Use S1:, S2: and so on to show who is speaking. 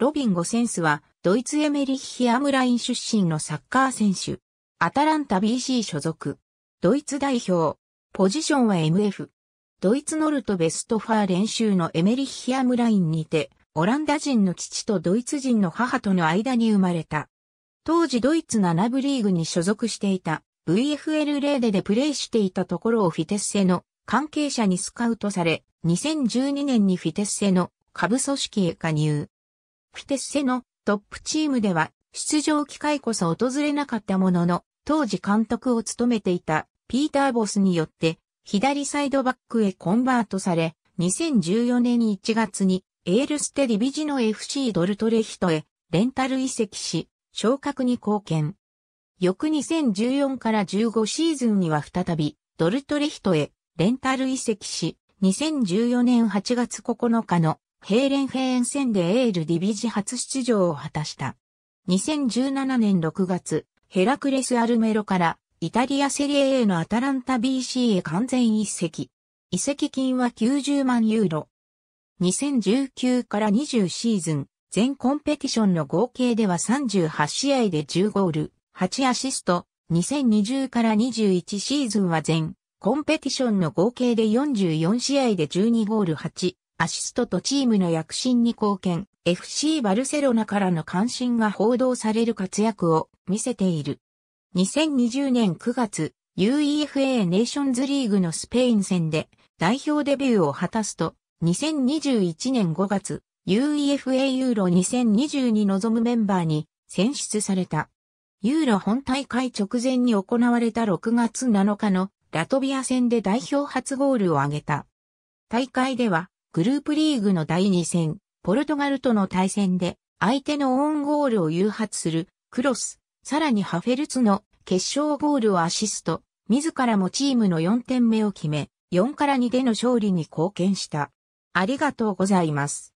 S1: ロビン・ゴセンスは、ドイツエメリッヒ・アムライン出身のサッカー選手。アタランタ BC 所属。ドイツ代表。ポジションは MF。ドイツノルト・ベストファー練習のエメリッヒ・アムラインにて、オランダ人の父とドイツ人の母との間に生まれた。当時ドイツ7部リーグに所属していた VFL レーデでプレーしていたところをフィテッセの関係者にスカウトされ、2012年にフィテッセの下部組織へ加入。フテッセのトップチームでは出場機会こそ訪れなかったものの、当時監督を務めていたピーター・ボスによって左サイドバックへコンバートされ、2014年1月にエールステディビジの FC ドルトレヒトへレンタル移籍し、昇格に貢献。翌2014から15シーズンには再びドルトレヒトへレンタル移籍し、2014年8月9日のヘーレンフェーン戦でエールディビジ初出場を果たした。2017年6月、ヘラクレス・アルメロからイタリアセリエ A のアタランタ BC へ完全移籍。移籍金は90万ユーロ。2019から20シーズン、全コンペティションの合計では38試合で10ゴール、8アシスト、2020から21シーズンは全コンペティションの合計で44試合で12ゴール8アシストとチームの躍進に貢献、FC バルセロナからの関心が報道される活躍を見せている。2020年9月、UEFA ネーションズリーグのスペイン戦で代表デビューを果たすと、2021年5月、UEFA ユーロ2020に臨むメンバーに選出された。ユーロ本大会直前に行われた6月7日のラトビア戦で代表初ゴールを挙げた。大会ではグループリーグの第2戦、ポルトガルとの対戦で、相手のオウンゴールを誘発する、クロス、さらにハフェルツの決勝ゴールをアシスト、自らもチームの4点目を決め、4から2での勝利に貢献した。ありがとうございます。